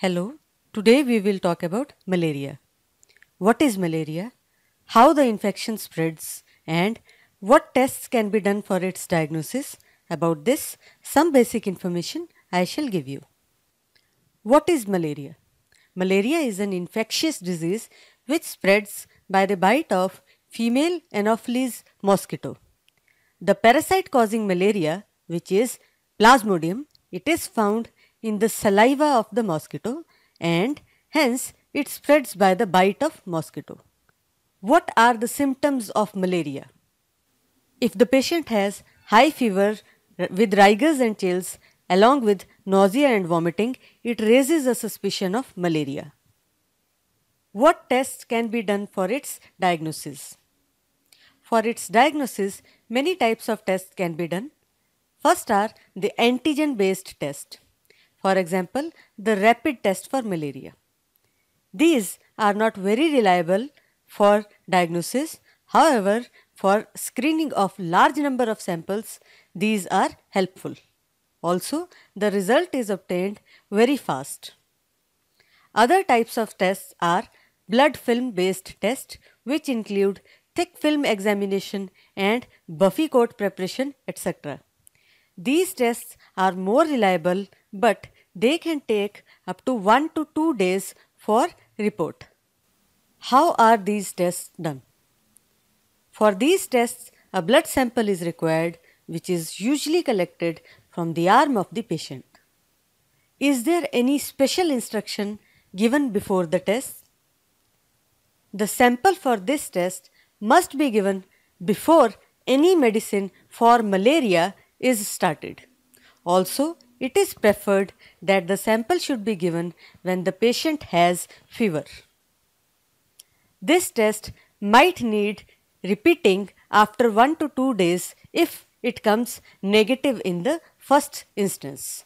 Hello, today we will talk about malaria. What is malaria? How the infection spreads and what tests can be done for its diagnosis? About this, some basic information I shall give you. What is malaria? Malaria is an infectious disease which spreads by the bite of female Anopheles mosquito. The parasite causing malaria, which is Plasmodium, it is found in the saliva of the mosquito and hence it spreads by the bite of mosquito. What are the symptoms of malaria? If the patient has high fever with rigors and chills along with nausea and vomiting, it raises a suspicion of malaria. What tests can be done for its diagnosis? For its diagnosis, many types of tests can be done. First are the antigen based test. For example, the rapid test for malaria. These are not very reliable for diagnosis. However, for screening of large number of samples, these are helpful. Also, the result is obtained very fast. Other types of tests are blood film based tests which include thick film examination and buffy coat preparation etc. These tests are more reliable but they can take up to 1 to 2 days for report. How are these tests done? For these tests, a blood sample is required which is usually collected from the arm of the patient. Is there any special instruction given before the test? The sample for this test must be given before any medicine for malaria is started. Also, it is preferred that the sample should be given when the patient has fever. This test might need repeating after 1 to 2 days if it comes negative in the first instance.